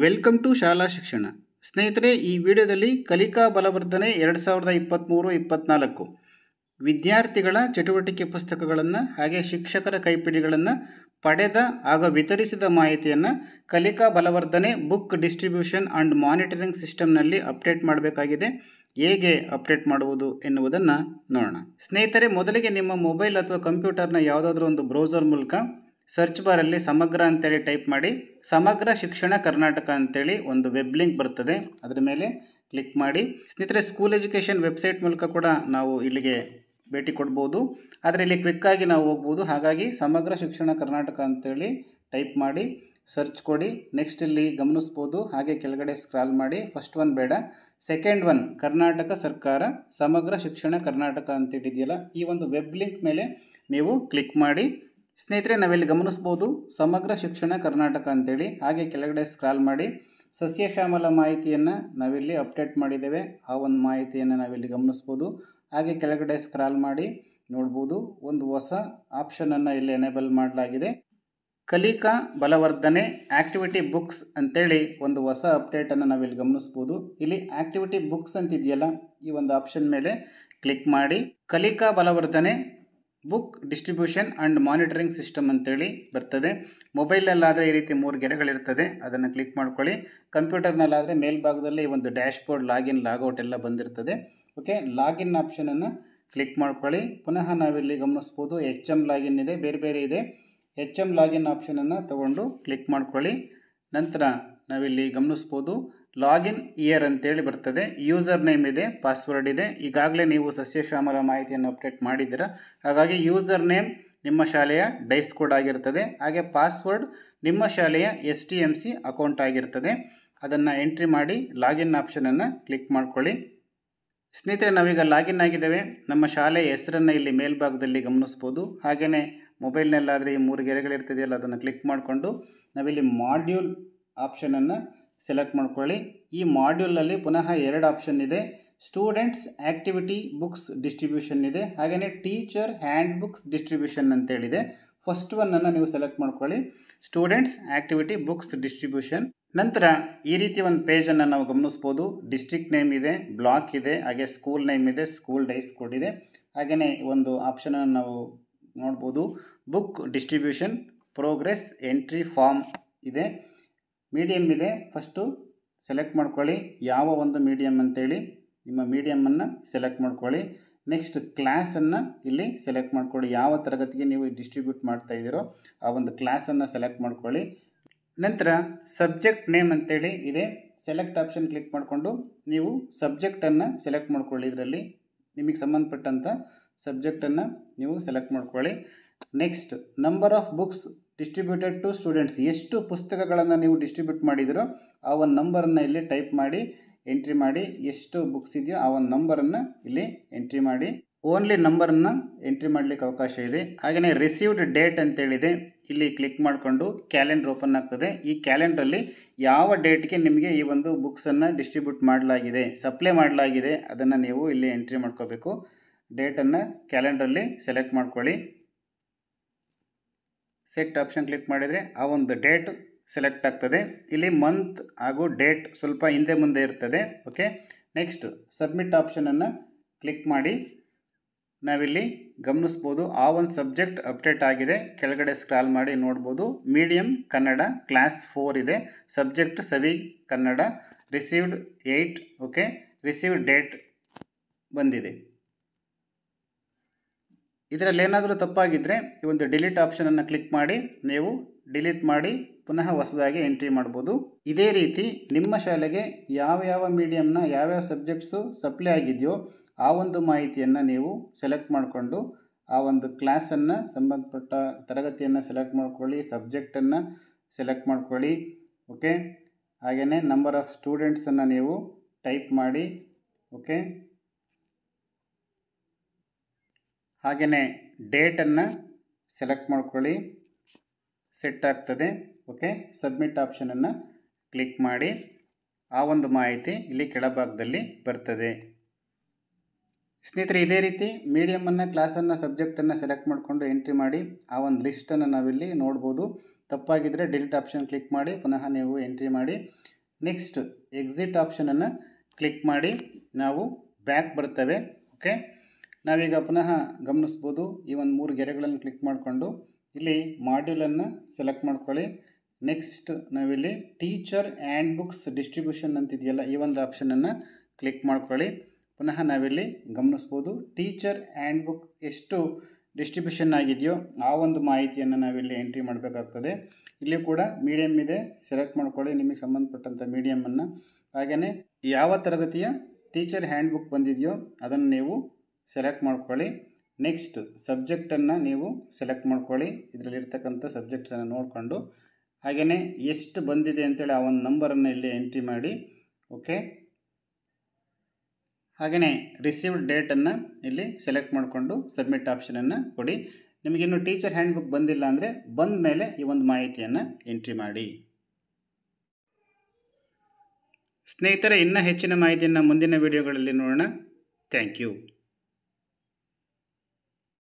welcome to ಶಾಲಾ ಶಿಕ್ಷಣ ಸ್ನೇಹಿತರೆ ಈ ವಿಡಿಯೋದಲ್ಲಿ ಕಲಿಕಾ ಬಲವರ್ಧನೆ ಎರಡು ಸಾವಿರದ ಇಪ್ಪತ್ತ್ಮೂರು ಇಪ್ಪತ್ತ್ನಾಲ್ಕು ವಿದ್ಯಾರ್ಥಿಗಳ ಚಟುವಟಿಕೆ ಪುಸ್ತಕಗಳನ್ನು ಹಾಗೆ ಶಿಕ್ಷಕರ ಕೈಪಿಡಿಗಳನ್ನು ಪಡೆದ ಆಗ ವಿತರಿಸಿದ ಮಾಹಿತಿಯನ್ನು ಕಲಿಕಾ ಬಲವರ್ಧನೆ ಬುಕ್ ಡಿಸ್ಟ್ರಿಬ್ಯೂಷನ್ ಆ್ಯಂಡ್ ಮಾನಿಟರಿಂಗ್ ಸಿಸ್ಟಮ್ನಲ್ಲಿ ಅಪ್ಡೇಟ್ ಮಾಡಬೇಕಾಗಿದೆ ಹೇಗೆ ಅಪ್ಡೇಟ್ ಮಾಡುವುದು ಎನ್ನುವುದನ್ನು ನೋಡೋಣ ಸ್ನೇಹಿತರೆ ಮೊದಲಿಗೆ ನಿಮ್ಮ ಮೊಬೈಲ್ ಅಥವಾ ಕಂಪ್ಯೂಟರ್ನ ಯಾವುದಾದ್ರೂ ಒಂದು ಬ್ರೌಸರ್ ಮೂಲಕ ಸರ್ಚ್ ಬಾರಲ್ಲಿ ಸಮಗ್ರ ಅಂತೇಳಿ ಟೈಪ್ ಮಾಡಿ ಸಮಗ್ರ ಶಿಕ್ಷಣ ಕರ್ನಾಟಕ ಅಂತೇಳಿ ಒಂದು ವೆಬ್ ಲಿಂಕ್ ಬರ್ತದೆ ಅದರ ಮೇಲೆ ಕ್ಲಿಕ್ ಮಾಡಿ ಸ್ನೇಹಿತರೆ ಸ್ಕೂಲ್ ಎಜುಕೇಷನ್ ವೆಬ್ಸೈಟ್ ಮೂಲಕ ಕೂಡ ನಾವು ಇಲ್ಲಿಗೆ ಭೇಟಿ ಕೊಡ್ಬೋದು ಆದರೆ ಇಲ್ಲಿ ಕ್ವಿಕ್ಕಾಗಿ ನಾವು ಹೋಗ್ಬೋದು ಹಾಗಾಗಿ ಸಮಗ್ರ ಶಿಕ್ಷಣ ಕರ್ನಾಟಕ ಅಂತೇಳಿ ಟೈಪ್ ಮಾಡಿ ಸರ್ಚ್ ಕೊಡಿ ನೆಕ್ಸ್ಟ್ ಇಲ್ಲಿ ಗಮನಿಸ್ಬೋದು ಹಾಗೆ ಕೆಳಗಡೆ ಸ್ಕ್ರಾಲ್ ಮಾಡಿ ಫಸ್ಟ್ ಒನ್ ಬೇಡ ಸೆಕೆಂಡ್ ಒನ್ ಕರ್ನಾಟಕ ಸರ್ಕಾರ ಸಮಗ್ರ ಶಿಕ್ಷಣ ಕರ್ನಾಟಕ ಅಂತಿಟ್ಟಿದೆಯಲ್ಲ ಈ ಒಂದು ವೆಬ್ ಲಿಂಕ್ ಮೇಲೆ ನೀವು ಕ್ಲಿಕ್ ಮಾಡಿ ಸ್ನೇಹಿತರೆ ನಾವಿಲ್ಲಿ ಗಮನಿಸ್ಬೋದು ಸಮಗ್ರ ಶಿಕ್ಷಣ ಕರ್ನಾಟಕ ಅಂತೇಳಿ ಹಾಗೆ ಕೆಳಗಡೆ ಸ್ಕ್ರಾಲ್ ಮಾಡಿ ಸಸ್ಯಶ್ಯಾಮಲ ಮಾಹಿತಿಯನ್ನು ನಾವಿಲ್ಲಿ ಅಪ್ಡೇಟ್ ಮಾಡಿದ್ದೇವೆ ಆ ಒಂದು ಮಾಹಿತಿಯನ್ನು ನಾವಿಲ್ಲಿ ಗಮನಿಸ್ಬೋದು ಹಾಗೆ ಕೆಳಗಡೆ ಸ್ಕ್ರಾಲ್ ಮಾಡಿ ನೋಡ್ಬೋದು ಒಂದು ಹೊಸ ಆಪ್ಷನನ್ನು ಇಲ್ಲಿ ಎನೇಬಲ್ ಮಾಡಲಾಗಿದೆ ಕಲಿಕಾ ಬಲವರ್ಧನೆ ಆ್ಯಕ್ಟಿವಿಟಿ ಬುಕ್ಸ್ ಅಂತೇಳಿ ಒಂದು ಹೊಸ ಅಪ್ಡೇಟನ್ನು ನಾವಿಲ್ಲಿ ಗಮನಿಸ್ಬೋದು ಇಲ್ಲಿ ಆ್ಯಕ್ಟಿವಿಟಿ ಬುಕ್ಸ್ ಅಂತಿದೆಯಲ್ಲ ಈ ಒಂದು ಆಪ್ಷನ್ ಮೇಲೆ ಕ್ಲಿಕ್ ಮಾಡಿ ಕಲಿಕಾ ಬಲವರ್ಧನೆ book distribution and monitoring system ಅಂತೇಳಿ ಬರ್ತದೆ ಮೊಬೈಲಲ್ಲಾದರೆ ಈ ರೀತಿ ಮೂರು ಗೆರೆಗಳಿರ್ತದೆ ಅದನ್ನು ಕ್ಲಿಕ್ ಮಾಡ್ಕೊಳ್ಳಿ ಕಂಪ್ಯೂಟರ್ನಲ್ಲಾದರೆ ಮೇಲ್ಭಾಗದಲ್ಲಿ ಒಂದು ಡ್ಯಾಶ್ ಬೋರ್ಡ್ ಲಾಗಿನ್ ಲಾಗೌಟ್ ಎಲ್ಲ ಬಂದಿರ್ತದೆ ಓಕೆ ಲಾಗಿನ್ ಆಪ್ಷನನ್ನು ಕ್ಲಿಕ್ ಮಾಡ್ಕೊಳ್ಳಿ ಪುನಃ ನಾವಿಲ್ಲಿ ಗಮನಿಸ್ಬೋದು ಎಚ್ ಎಮ್ ಲಾಗಿನ್ ಇದೆ ಬೇರೆ ಬೇರೆ ಇದೆ ಎಚ್ ಎಮ್ ಲಾಗಿನ್ ಆಪ್ಷನನ್ನು ತಗೊಂಡು ಕ್ಲಿಕ್ ಮಾಡ್ಕೊಳ್ಳಿ ನಂತರ ನಾವಿಲ್ಲಿ ಗಮನಿಸ್ಬೋದು ಲಾಗಿನ್ ಇಯರ್ ಅಂತೇಳಿ ಬರ್ತದೆ ಯೂಸರ್ ನೇಮ್ ಇದೆ ಪಾಸ್ವರ್ಡ್ ಇದೆ ಈಗಾಗಲೇ ನೀವು ಸಸ್ಯಶ್ಯಾಮರ ಮಾಹಿತಿಯನ್ನು ಅಪ್ಡೇಟ್ ಮಾಡಿದ್ದೀರಾ ಹಾಗಾಗಿ ಯೂಸರ್ ನೇಮ್ ನಿಮ್ಮ ಶಾಲೆಯ ಡೈಸ್ ಕೋಡ್ ಆಗಿರ್ತದೆ ಹಾಗೆ ಪಾಸ್ವರ್ಡ್ ನಿಮ್ಮ ಶಾಲೆಯ S T M C account ಆಗಿರ್ತದೆ ಅದನ್ನು ಎಂಟ್ರಿ ಮಾಡಿ ಲಾಗಿನ್ ಆಪ್ಷನನ್ನು ಕ್ಲಿಕ್ ಮಾಡ್ಕೊಳ್ಳಿ ಸ್ನೇಹಿತರೆ ನಾವೀಗ ಲಾಗಿನ್ ಆಗಿದ್ದೇವೆ ನಮ್ಮ ಶಾಲೆಯ ಹೆಸರನ್ನು ಇಲ್ಲಿ ಮೇಲ್ಭಾಗದಲ್ಲಿ ಗಮನಿಸ್ಬೋದು ಹಾಗೆಯೇ ಮೊಬೈಲ್ನಲ್ಲಾದರೆ ಈ ಮೂರು ಗೆರೆಗಳಿರ್ತದೆಯಲ್ಲ ಅದನ್ನು ಕ್ಲಿಕ್ ಮಾಡಿಕೊಂಡು ನಾವಿಲ್ಲಿ ಮಾಡ್ಯೂಲ್ ಆಪ್ಷನನ್ನು ಸೆಲೆಕ್ಟ್ ಮಾಡ್ಕೊಳ್ಳಿ ಈ ಮಾಡ್ಯೂಲಲ್ಲಿ ಪುನಃ ಎರಡು ಆಪ್ಷನ್ ಇದೆ ಸ್ಟೂಡೆಂಟ್ಸ್ ಆ್ಯಕ್ಟಿವಿಟಿ ಬುಕ್ಸ್ ಡಿಸ್ಟ್ರಿಬ್ಯೂಷನ್ ಇದೆ ಹಾಗೆಯೇ ಟೀಚರ್ ಹ್ಯಾಂಡ್ ಬುಕ್ಸ್ ಡಿಸ್ಟ್ರಿಬ್ಯೂಷನ್ ಅಂತೇಳಿದೆ ಫಸ್ಟ್ ಒನ್ನನ್ನು ನೀವು ಸೆಲೆಕ್ಟ್ ಮಾಡ್ಕೊಳ್ಳಿ ಸ್ಟೂಡೆಂಟ್ಸ್ ಆ್ಯಕ್ಟಿವಿಟಿ ಬುಕ್ಸ್ ಡಿಸ್ಟ್ರಿಬ್ಯೂಷನ್ ನಂತರ ಈ ರೀತಿ ಒಂದು ಪೇಜನ್ನು ನಾವು ಗಮನಿಸ್ಬೋದು ಡಿಸ್ಟ್ರಿಕ್ಟ್ ನೇಮ್ ಇದೆ ಬ್ಲಾಕ್ ಇದೆ ಹಾಗೆ ಸ್ಕೂಲ್ ನೇಮ್ ಇದೆ ಸ್ಕೂಲ್ ಡೈಸ್ ಕೋಡ್ ಇದೆ ಹಾಗೆಯೇ ಒಂದು ಆಪ್ಷನನ್ನು ನಾವು ನೋಡ್ಬೋದು book distribution progress entry form ಇದೆ ಮೀಡಿಯಮ್ ಇದೆ ಫಸ್ಟು ಸೆಲೆಕ್ಟ್ ಮಾಡ್ಕೊಳ್ಳಿ ಯಾವ ಒಂದು ಮೀಡಿಯಮ್ ಅಂತೇಳಿ ನಿಮ್ಮ ಮೀಡಿಯಮನ್ನು ಸೆಲೆಕ್ಟ್ ಮಾಡ್ಕೊಳ್ಳಿ ನೆಕ್ಸ್ಟ್ ಕ್ಲಾಸನ್ನು ಇಲ್ಲಿ ಸೆಲೆಕ್ಟ್ ಮಾಡ್ಕೊಳ್ಳಿ ಯಾವ ತರಗತಿಗೆ ನೀವು ಡಿಸ್ಟ್ರಿಬ್ಯೂಟ್ ಮಾಡ್ತಾ ಇದ್ದೀರೋ ಆ ಒಂದು ಕ್ಲಾಸನ್ನು ಸೆಲೆಕ್ಟ್ ಮಾಡ್ಕೊಳ್ಳಿ ನಂತರ ಸಬ್ಜೆಕ್ಟ್ ನೇಮ್ ಅಂತೇಳಿ ಇದೆ ಸೆಲೆಕ್ಟ್ ಆಪ್ಷನ್ ಕ್ಲಿಕ್ ಮಾಡಿಕೊಂಡು ನೀವು ಸಬ್ಜೆಕ್ಟನ್ನು ಸೆಲೆಕ್ಟ್ ಮಾಡ್ಕೊಳ್ಳಿ ಇದರಲ್ಲಿ ನಿಮಗೆ ಸಂಬಂಧಪಟ್ಟಂಥ ಸಬ್ಜೆಕ್ಟನ್ನು ನೀವು ಸೆಲೆಕ್ಟ್ ಮಾಡ್ಕೊಳ್ಳಿ next number of books distributed to students ಎಷ್ಟು ಪುಸ್ತಕಗಳನ್ನು ನೀವು ಡಿಸ್ಟ್ರಿಬ್ಯೂಟ್ ಮಾಡಿದಿರೋ ಆ ಒಂದು ನಂಬರನ್ನು ಇಲ್ಲಿ ಟೈಪ್ ಮಾಡಿ ಎಂಟ್ರಿ ಮಾಡಿ ಎಷ್ಟು ಬುಕ್ಸ್ ಇದೆಯೋ ಆ ಒಂದು ನಂಬರನ್ನು ಇಲ್ಲಿ ಎಂಟ್ರಿ ಮಾಡಿ ಓನ್ಲಿ ನಂಬರನ್ನು ಎಂಟ್ರಿ ಮಾಡಲಿಕ್ಕೆ ಅವಕಾಶ ಇದೆ ಹಾಗೆಯೇ ರಿಸೀವ್ಡ್ ಡೇಟ್ ಅಂತೇಳಿದೆ ಇಲ್ಲಿ ಕ್ಲಿಕ್ ಮಾಡಿಕೊಂಡು ಕ್ಯಾಲೆಂಡರ್ ಓಪನ್ ಆಗ್ತದೆ ಈ ಕ್ಯಾಲೆಂಡ್ರಲ್ಲಿ ಯಾವ ಡೇಟ್ಗೆ ನಿಮಗೆ ಈ ಒಂದು ಬುಕ್ಸನ್ನು ಡಿಸ್ಟ್ರಿಬ್ಯೂಟ್ ಮಾಡಲಾಗಿದೆ ಸಪ್ಲೈ ಮಾಡಲಾಗಿದೆ ಅದನ್ನು ನೀವು ಇಲ್ಲಿ ಎಂಟ್ರಿ ಮಾಡ್ಕೋಬೇಕು ಡೇಟನ್ನು ಕ್ಯಾಲೆಂಡ್ರಲ್ಲಿ ಸೆಲೆಕ್ಟ್ ಮಾಡ್ಕೊಳ್ಳಿ ಸೆಟ್ ಆಪ್ಷನ್ ಕ್ಲಿಕ್ ಮಾಡಿದರೆ ಆ ಒಂದು ಡೇಟ್ ಸೆಲೆಕ್ಟ್ ಆಗ್ತದೆ ಇಲ್ಲಿ ಮಂತ್ ಹಾಗೂ ಡೇಟ್ ಸ್ವಲ್ಪ ಹಿಂದೆ ಮುಂದೆ ಇರ್ತದೆ ಓಕೆ ನೆಕ್ಸ್ಟ್ ಸಬ್ಮಿಟ್ ಆಪ್ಷನನ್ನು ಕ್ಲಿಕ್ ಮಾಡಿ ನಾವಿಲ್ಲಿ ಗಮನಿಸ್ಬೋದು ಆ ಒಂದು ಸಬ್ಜೆಕ್ಟ್ ಅಪ್ಡೇಟ್ ಆಗಿದೆ ಕೆಳಗಡೆ ಸ್ಕ್ರಾಲ್ ಮಾಡಿ ನೋಡ್ಬೋದು ಮೀಡಿಯಂ ಕನ್ನಡ ಕ್ಲಾಸ್ ಫೋರ್ ಇದೆ ಸಬ್ಜೆಕ್ಟ್ ಸವಿ Kannada received eight okay received date ಬಂದಿದೆ ಇದರಲ್ಲಿ ಏನಾದರೂ ತಪ್ಪಾಗಿದ್ದರೆ ಈ ಒಂದು ಡಿಲೀಟ್ ಆಪ್ಷನನ್ನು ಕ್ಲಿಕ್ ಮಾಡಿ ನೀವು ಡಿಲೀಟ್ ಮಾಡಿ ಪುನಃ ಹೊಸದಾಗಿ ಎಂಟ್ರಿ ಮಾಡ್ಬೋದು ಇದೇ ರೀತಿ ನಿಮ್ಮ ಶಾಲೆಗೆ ಯಾವ ಯಾವ ಮೀಡಿಯಮ್ನ ಯಾವ್ಯಾವ ಸಬ್ಜೆಕ್ಟ್ಸು ಸಪ್ಲೈ ಆಗಿದೆಯೋ ಆ ಒಂದು ಮಾಹಿತಿಯನ್ನು ನೀವು ಸೆಲೆಕ್ಟ್ ಮಾಡಿಕೊಂಡು ಆ ಒಂದು ಕ್ಲಾಸನ್ನು ಸಂಬಂಧಪಟ್ಟ ತರಗತಿಯನ್ನು ಸೆಲೆಕ್ಟ್ ಮಾಡ್ಕೊಳ್ಳಿ ಸಬ್ಜೆಕ್ಟನ್ನು ಸೆಲೆಕ್ಟ್ ಮಾಡ್ಕೊಳ್ಳಿ ಓಕೆ ಹಾಗೆಯೇ ನಂಬರ್ ಆಫ್ ಸ್ಟೂಡೆಂಟ್ಸನ್ನು ನೀವು ಟೈಪ್ ಮಾಡಿ ಓಕೆ ಹಾಗೆಯೇ ಡೇಟನ್ನು ಸೆಲೆಕ್ಟ್ ಮಾಡ್ಕೊಳ್ಳಿ ಸೆಟ್ ಆಗ್ತದೆ ಓಕೆ ಸಬ್ಮಿಟ್ ಆಪ್ಷನನ್ನು ಕ್ಲಿಕ್ ಮಾಡಿ ಆ ಒಂದು ಮಾಹಿತಿ ಇಲ್ಲಿ ಕೆಳಭಾಗದಲ್ಲಿ ಬರ್ತದೆ ಸ್ನೇಹಿತರೆ ಇದೇ ರೀತಿ ಮೀಡಿಯಮನ್ನು ಕ್ಲಾಸನ್ನು ಸಬ್ಜೆಕ್ಟನ್ನು ಸೆಲೆಕ್ಟ್ ಮಾಡಿಕೊಂಡು ಎಂಟ್ರಿ ಮಾಡಿ ಆ ಒಂದು ಲಿಸ್ಟನ್ನು ನಾವಿಲ್ಲಿ ನೋಡ್ಬೋದು ತಪ್ಪಾಗಿದ್ದರೆ ಡಿಲೀಟ್ ಆಪ್ಷನ್ ಕ್ಲಿಕ್ ಮಾಡಿ ಪುನಃ ನೀವು ಎಂಟ್ರಿ ಮಾಡಿ ನೆಕ್ಸ್ಟ್ ಎಕ್ಸಿಟ್ ಆಪ್ಷನನ್ನು ಕ್ಲಿಕ್ ಮಾಡಿ ನಾವು ಬ್ಯಾಕ್ ಬರ್ತವೆ ಓಕೆ ನಾವೀಗ ಪುನಃ ಗಮನಿಸ್ಬೋದು ಈ ಒಂದು ಮೂರು ಗೆರೆಗಳನ್ನು ಕ್ಲಿಕ್ ಮಾಡಿಕೊಂಡು ಇಲ್ಲಿ ಮಾಡ್ಯೂಲನ್ನು ಸೆಲೆಕ್ಟ್ ಮಾಡ್ಕೊಳ್ಳಿ ನೆಕ್ಸ್ಟ್ ನಾವಿಲ್ಲಿ ಟೀಚರ್ ಆ್ಯಂಡ್ ಬುಕ್ಸ್ ಡಿಸ್ಟ್ರಿಬ್ಯೂಷನ್ ಅಂತಿದೆಯಲ್ಲ ಈ ಒಂದು ಆಪ್ಷನನ್ನು ಕ್ಲಿಕ್ ಮಾಡ್ಕೊಳ್ಳಿ ಪುನಃ ನಾವಿಲ್ಲಿ ಗಮನಿಸ್ಬೋದು ಟೀಚರ್ ಆ್ಯಂಡ್ ಬುಕ್ ಎಷ್ಟು ಡಿಸ್ಟ್ರಿಬ್ಯೂಷನ್ ಆಗಿದೆಯೋ ಆ ಒಂದು ಮಾಹಿತಿಯನ್ನು ನಾವಿಲ್ಲಿ ಎಂಟ್ರಿ ಮಾಡಬೇಕಾಗ್ತದೆ ಇಲ್ಲಿ ಕೂಡ ಮೀಡಿಯಮ್ ಇದೆ ಸೆಲೆಕ್ಟ್ ಮಾಡ್ಕೊಳ್ಳಿ ನಿಮಗೆ ಸಂಬಂಧಪಟ್ಟಂಥ ಮೀಡಿಯಮನ್ನು ಹಾಗೆಯೇ ಯಾವ ತರಗತಿಯ ಟೀಚರ್ ಹ್ಯಾಂಡ್ ಬುಕ್ ಬಂದಿದೆಯೋ ಅದನ್ನು ನೀವು ಸೆಲೆಕ್ಟ್ ಮಾಡ್ಕೊಳ್ಳಿ ನೆಕ್ಸ್ಟ್ ಸಬ್ಜೆಕ್ಟನ್ನು ನೀವು ಸೆಲೆಕ್ಟ್ ಮಾಡ್ಕೊಳ್ಳಿ ಇದರಲ್ಲಿರ್ತಕ್ಕಂಥ ಸಬ್ಜೆಕ್ಟ್ಸನ್ನು ನೋಡಿಕೊಂಡು ಹಾಗೆಯೇ ಎಷ್ಟು ಬಂದಿದೆ ಅಂತೇಳಿ ಆ ಒಂದು ನಂಬರನ್ನು ಇಲ್ಲಿ ಎಂಟ್ರಿ ಮಾಡಿ ಓಕೆ ಹಾಗೆಯೇ ರಿಸೀವ್ಡ್ ಡೇಟನ್ನು ಇಲ್ಲಿ ಸೆಲೆಕ್ಟ್ ಮಾಡಿಕೊಂಡು ಸಬ್ಮಿಟ್ ಆಪ್ಷನನ್ನು ಕೊಡಿ ನಿಮಗಿನ್ನೂ ಟೀಚರ್ ಹ್ಯಾಂಡ್ಬುಕ್ ಬಂದಿಲ್ಲ ಅಂದರೆ ಬಂದ ಮೇಲೆ ಈ ಒಂದು ಮಾಹಿತಿಯನ್ನು ಎಂಟ್ರಿ ಮಾಡಿ ಸ್ನೇಹಿತರೆ ಇನ್ನೂ ಹೆಚ್ಚಿನ ಮಾಹಿತಿಯನ್ನು ಮುಂದಿನ ವಿಡಿಯೋಗಳಲ್ಲಿ ನೋಡೋಣ ಥ್ಯಾಂಕ್ ಯು